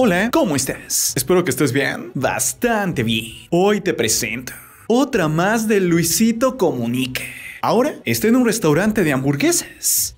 Hola, ¿cómo estás? Espero que estés bien. Bastante bien. Hoy te presento otra más de Luisito Comunique. Ahora está en un restaurante de hamburguesas.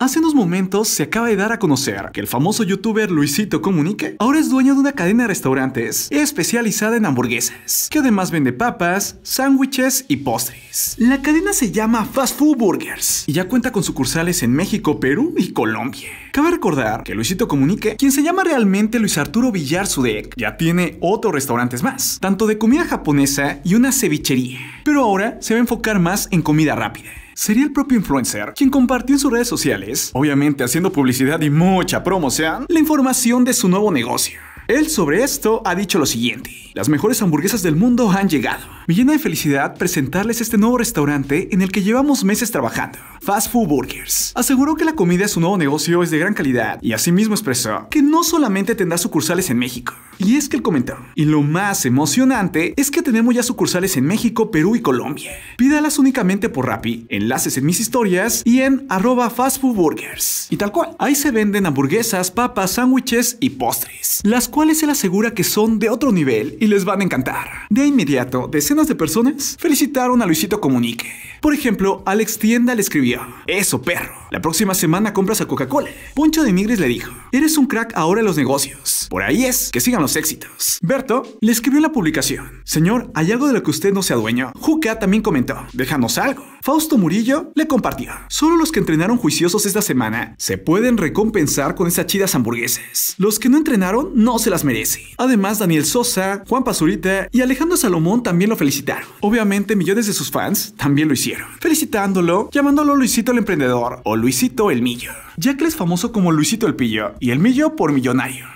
Hace unos momentos se acaba de dar a conocer que el famoso youtuber Luisito Comunique ahora es dueño de una cadena de restaurantes especializada en hamburguesas, que además vende papas, sándwiches y postres. La cadena se llama Fast Food Burgers y ya cuenta con sucursales en México, Perú y Colombia. Cabe recordar que Luisito Comunique, quien se llama realmente Luis Arturo Villar Sudek, ya tiene otros restaurantes más, tanto de comida japonesa y una cevichería. Pero ahora se va a enfocar más en comida rápida sería el propio influencer quien compartió en sus redes sociales, obviamente haciendo publicidad y mucha promoción, la información de su nuevo negocio. Él sobre esto ha dicho lo siguiente. Las mejores hamburguesas del mundo han llegado. Me llena de felicidad presentarles este nuevo restaurante en el que llevamos meses trabajando. Fast Food Burgers. Aseguró que la comida de su nuevo negocio es de gran calidad y asimismo expresó que no solamente tendrá sucursales en México, y es que el comentaron. Y lo más emocionante es que tenemos ya sucursales en México, Perú y Colombia. Pídalas únicamente por Rappi, enlaces en mis historias y en arroba fastfoodburgers. Y tal cual, ahí se venden hamburguesas, papas, sándwiches y postres, las cuales él asegura que son de otro nivel y les van a encantar. De inmediato, decenas de personas felicitaron a Luisito Comunique. Por ejemplo, Alex Tienda le escribió, eso perro, la próxima semana compras a Coca-Cola. Poncho de Migres le dijo, eres un crack ahora en los negocios. Por ahí es, que sigan éxitos. Berto le escribió la publicación. Señor, hay algo de lo que usted no sea dueño? Juca también comentó. Déjanos algo. Fausto Murillo le compartió. Solo los que entrenaron juiciosos esta semana se pueden recompensar con esas chidas hamburguesas. Los que no entrenaron no se las merecen. Además, Daniel Sosa, Juan Pazurita y Alejandro Salomón también lo felicitaron. Obviamente, millones de sus fans también lo hicieron. Felicitándolo, llamándolo Luisito el Emprendedor o Luisito el Millo. Ya que es famoso como Luisito el Pillo y el Millo por millonario.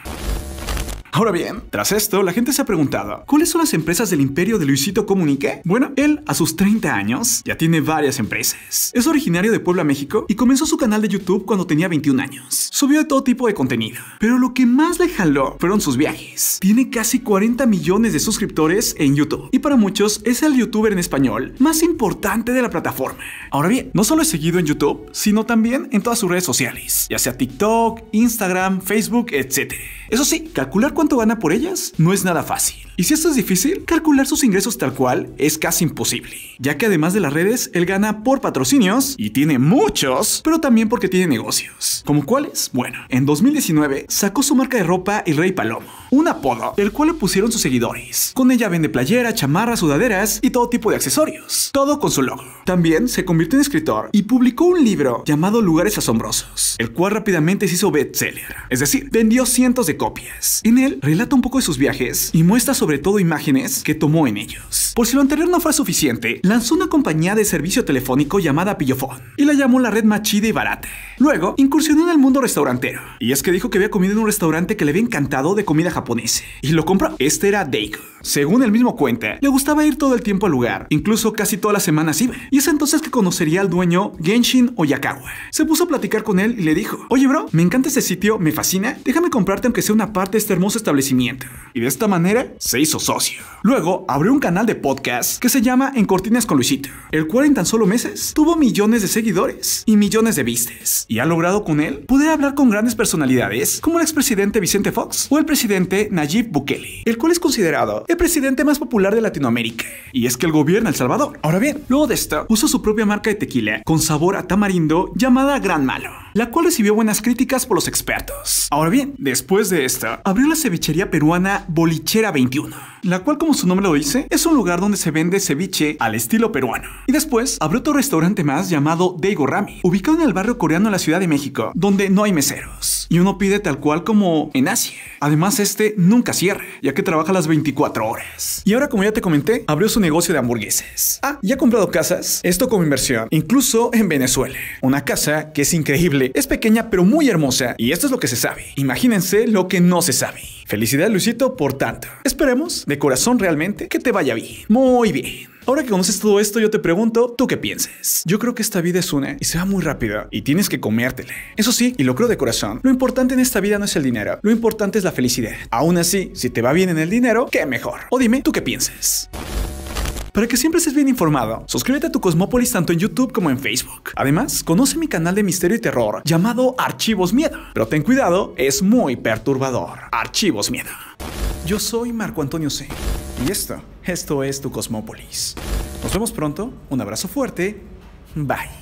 Ahora bien, tras esto, la gente se ha preguntado, ¿cuáles son las empresas del imperio de Luisito Comunique? Bueno, él a sus 30 años ya tiene varias empresas. Es originario de Puebla, México y comenzó su canal de YouTube cuando tenía 21 años. Subió de todo tipo de contenido, pero lo que más le jaló fueron sus viajes. Tiene casi 40 millones de suscriptores en YouTube y para muchos es el youtuber en español más importante de la plataforma. Ahora bien, no solo es seguido en YouTube, sino también en todas sus redes sociales, ya sea TikTok, Instagram, Facebook, etc. Eso sí, calcular cuánto gana por ellas no es nada fácil. Y si esto es difícil, calcular sus ingresos tal cual es casi imposible, ya que además de las redes, él gana por patrocinios, y tiene muchos, pero también porque tiene negocios. ¿Como cuáles? Bueno, en 2019 sacó su marca de ropa El Rey Palomo, un apodo el cual le pusieron sus seguidores. Con ella vende playera, chamarras, sudaderas y todo tipo de accesorios, todo con su logo. También se convirtió en escritor y publicó un libro llamado Lugares Asombrosos, el cual rápidamente se hizo bestseller, es decir, vendió cientos de copias. En él relata un poco de sus viajes y muestra su sobre todo imágenes que tomó en ellos. Por si lo anterior no fue suficiente, lanzó una compañía de servicio telefónico llamada Pillofón y la llamó la red más chida y barata. Luego, incursionó en el mundo restaurantero. Y es que dijo que había comido en un restaurante que le había encantado de comida japonesa. Y lo compró. Este era Deiko. Según el mismo cuenta, le gustaba ir todo el tiempo al lugar, incluso casi todas las semanas iba. Y es entonces que conocería al dueño Genshin Oyakawa. Se puso a platicar con él y le dijo, oye bro, me encanta este sitio, me fascina, déjame comprarte aunque sea una parte de este hermoso establecimiento. Y de esta manera, se hizo socio. Luego abrió un canal de podcast que se llama En Cortinas con Luisito, el cual en tan solo meses tuvo millones de seguidores y millones de vistas. Y ha logrado con él poder hablar con grandes personalidades como el expresidente Vicente Fox o el presidente Nayib Bukele, el cual es considerado el presidente más popular de Latinoamérica. Y es que el gobierno El Salvador. Ahora bien, luego de esto, usó su propia marca de tequila con sabor a tamarindo llamada Gran Malo la cual recibió buenas críticas por los expertos. Ahora bien, después de esta, abrió la cevichería peruana Bolichera 21, la cual como su nombre lo dice, es un lugar donde se vende ceviche al estilo peruano. Y después abrió otro restaurante más llamado Daigo Rami, ubicado en el barrio coreano de la Ciudad de México, donde no hay meseros. Y uno pide tal cual como en Asia. Además, este nunca cierra, ya que trabaja las 24 horas. Y ahora, como ya te comenté, abrió su negocio de hamburgueses. Ah, y ha comprado casas, esto como inversión, incluso en Venezuela. Una casa que es increíble es pequeña pero muy hermosa y esto es lo que se sabe. Imagínense lo que no se sabe. Felicidad Luisito por tanto. Esperemos de corazón realmente que te vaya bien. Muy bien. Ahora que conoces todo esto, yo te pregunto, ¿tú qué piensas? Yo creo que esta vida es una y se va muy rápida y tienes que comértela. Eso sí, y lo creo de corazón, lo importante en esta vida no es el dinero, lo importante es la felicidad. Aún así, si te va bien en el dinero, qué mejor. O dime, ¿tú qué piensas? para que siempre estés bien informado. Suscríbete a tu Cosmópolis tanto en YouTube como en Facebook. Además, conoce mi canal de misterio y terror llamado Archivos Miedo. Pero ten cuidado, es muy perturbador. Archivos Miedo. Yo soy Marco Antonio C. Y esto, esto es tu Cosmópolis. Nos vemos pronto, un abrazo fuerte, bye.